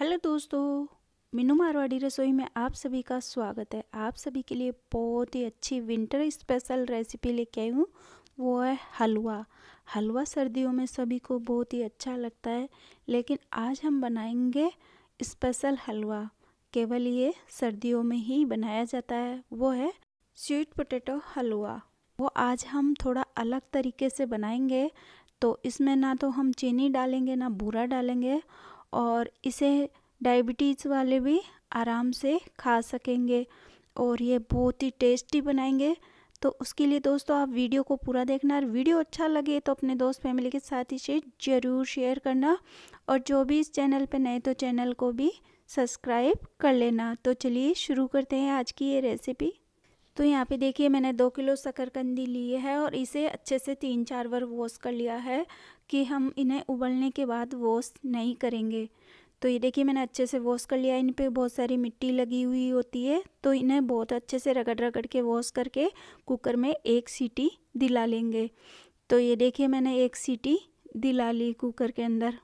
hello दोस्तों मीनू मारवाड़ी रसोई में आप सभी का स्वागत है आप सभी के लिए बहुत ही अच्छी विंटर स्पेशल रेसिपी लेके आई हूँ वो है हलवा हलवा सर्दियों में सभी को बहुत ही अच्छा लगता है लेकिन आज हम बनाएंगे स्पेशल हलवा केवल ये सर्दियों में ही बनाया जाता है वो है स्वीट पोटैटो हलवा वो आज हम थोड़ा अलग तरीके से बनाएंगे तो इसमें ना तो हम चीनी डालेंगे ना बूरा डालेंगे और इसे डायबिटीज़ वाले भी आराम से खा सकेंगे और ये बहुत ही टेस्टी बनाएंगे तो उसके लिए दोस्तों आप वीडियो को पूरा देखना और वीडियो अच्छा लगे तो अपने दोस्त फैमिली के साथ इसे ज़रूर शेयर करना और जो भी इस चैनल पर नए तो चैनल को भी सब्सक्राइब कर लेना तो चलिए शुरू करते हैं आज की ये रेसिपी तो यहाँ पे देखिए मैंने दो किलो शकरकंदी ली है और इसे अच्छे से तीन चार बार वॉश कर लिया है कि हम इन्हें उबलने के बाद वॉश नहीं करेंगे तो ये देखिए मैंने अच्छे से वॉश कर लिया इन पर बहुत सारी मिट्टी लगी हुई होती है तो इन्हें बहुत अच्छे से रगड़ रगड़ के वॉश करके कुकर में एक सीटी दिला लेंगे तो ये देखिए मैंने एक सीटी दिला ली कुकर के अंदर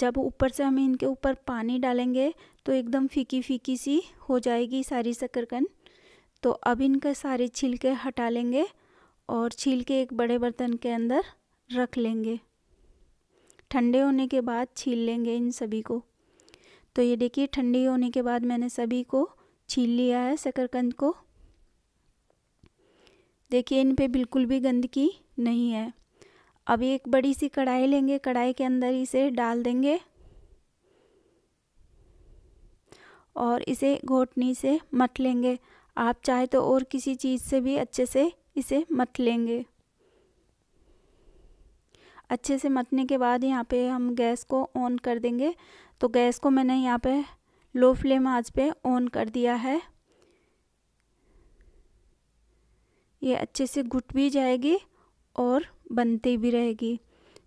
जब ऊपर से हम इनके ऊपर पानी डालेंगे तो एकदम फीकी फीकी सी हो जाएगी सारी शकरकंद तो अब इनके सारे छिलके हटा लेंगे और छील के एक बड़े बर्तन के अंदर रख लेंगे ठंडे होने के बाद छील लेंगे इन सभी को तो ये देखिए ठंडी होने के बाद मैंने सभी को छील लिया है शकरकंद को देखिए इन पे बिल्कुल भी गंदगी नहीं है अब एक बड़ी सी कढ़ाई लेंगे कढ़ाई के अंदर इसे डाल देंगे और इसे घोटनी से मत लेंगे आप चाहे तो और किसी चीज़ से भी अच्छे से इसे मत लेंगे अच्छे से मतने के बाद यहाँ पे हम गैस को ऑन कर देंगे तो गैस को मैंने यहाँ पे लो फ्लेम आज पे ऑन कर दिया है ये अच्छे से घुट भी जाएगी और बनती भी रहेगी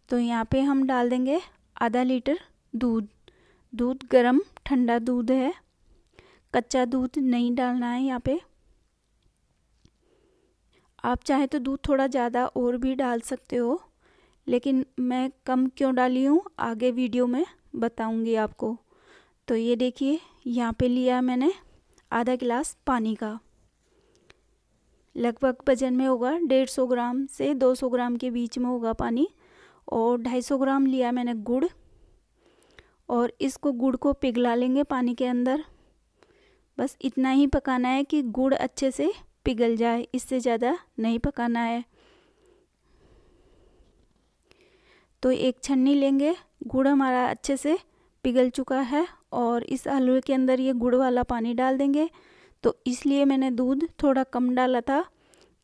तो यहाँ पे हम डाल देंगे आधा लीटर दूध दूध गरम ठंडा दूध है कच्चा दूध नहीं डालना है यहाँ पे आप चाहे तो दूध थोड़ा ज़्यादा और भी डाल सकते हो लेकिन मैं कम क्यों डाली हूँ आगे वीडियो में बताऊँगी आपको तो ये देखिए यहाँ पे लिया मैंने आधा गिलास पानी का लगभग वजन में होगा डेढ़ सौ ग्राम से दो सौ ग्राम के बीच में होगा पानी और ढाई सौ ग्राम लिया मैंने गुड़ और इसको गुड़ को पिघला लेंगे पानी के अंदर बस इतना ही पकाना है कि गुड़ अच्छे से पिघल जाए इससे ज़्यादा नहीं पकाना है तो एक छन्नी लेंगे गुड़ हमारा अच्छे से पिघल चुका है और इस आलू के अंदर ये गुड़ वाला पानी डाल देंगे तो इसलिए मैंने दूध थोड़ा कम डाला था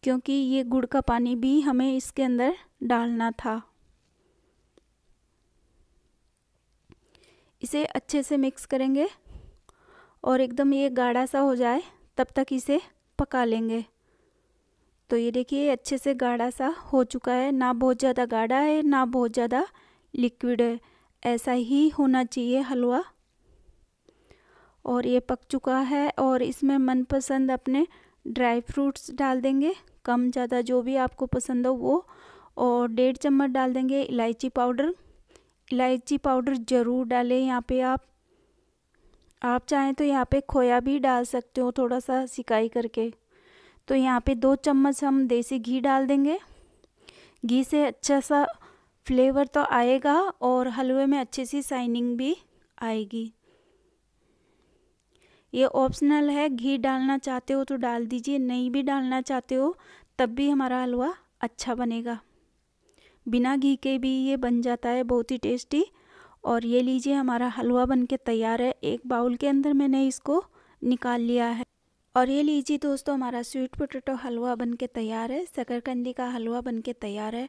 क्योंकि ये गुड़ का पानी भी हमें इसके अंदर डालना था इसे अच्छे से मिक्स करेंगे और एकदम ये गाढ़ा सा हो जाए तब तक इसे पका लेंगे तो ये देखिए अच्छे से गाढ़ा सा हो चुका है ना बहुत ज़्यादा गाढ़ा है ना बहुत ज़्यादा लिक्विड है ऐसा ही होना चाहिए हलवा और ये पक चुका है और इसमें मनपसंद अपने ड्राई फ्रूट्स डाल देंगे कम ज़्यादा जो भी आपको पसंद हो वो और डेढ़ चम्मच डाल देंगे इलायची पाउडर इलायची पाउडर ज़रूर डालें यहाँ पे आप आप चाहें तो यहाँ पे खोया भी डाल सकते हो थोड़ा सा सिकाई करके तो यहाँ पे दो चम्मच हम देसी घी डाल देंगे घी से अच्छा सा फ्लेवर तो आएगा और हलवे में अच्छी सी साइनिंग भी आएगी ये ऑप्शनल है घी डालना चाहते हो तो डाल दीजिए नहीं भी डालना चाहते हो तब भी हमारा हलवा अच्छा बनेगा बिना घी के भी ये बन जाता है बहुत ही टेस्टी और ये लीजिए हमारा हलवा बन के तैयार है एक बाउल के अंदर मैंने इसको निकाल लिया है और ये लीजिए दोस्तों हमारा स्वीट पोटैटो हलवा बन के तैयार है शकरकंदी का हलवा बन के तैयार है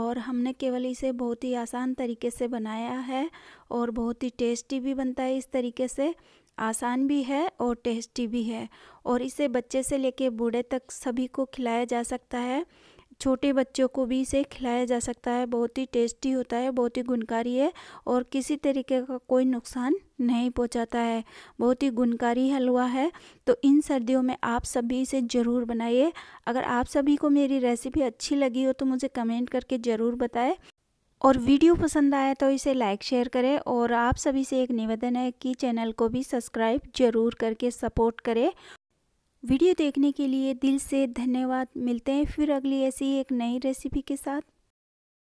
और हमने केवल इसे बहुत ही आसान तरीके से बनाया है और बहुत ही टेस्टी भी बनता है इस तरीके से आसान भी है और टेस्टी भी है और इसे बच्चे से लेके बूढ़े तक सभी को खिलाया जा सकता है छोटे बच्चों को भी इसे खिलाया जा सकता है बहुत ही टेस्टी होता है बहुत ही गुणकारी है और किसी तरीके का कोई नुकसान नहीं पहुंचाता है बहुत ही गुणकारी हलवा है तो इन सर्दियों में आप सभी इसे ज़रूर बनाइए अगर आप सभी को मेरी रेसिपी अच्छी लगी हो तो मुझे कमेंट करके ज़रूर बताएं और वीडियो पसंद आया तो इसे लाइक शेयर करें और आप सभी से एक निवेदन है कि चैनल को भी सब्सक्राइब जरूर करके सपोर्ट करें वीडियो देखने के लिए दिल से धन्यवाद मिलते हैं फिर अगली ऐसी एक नई रेसिपी के साथ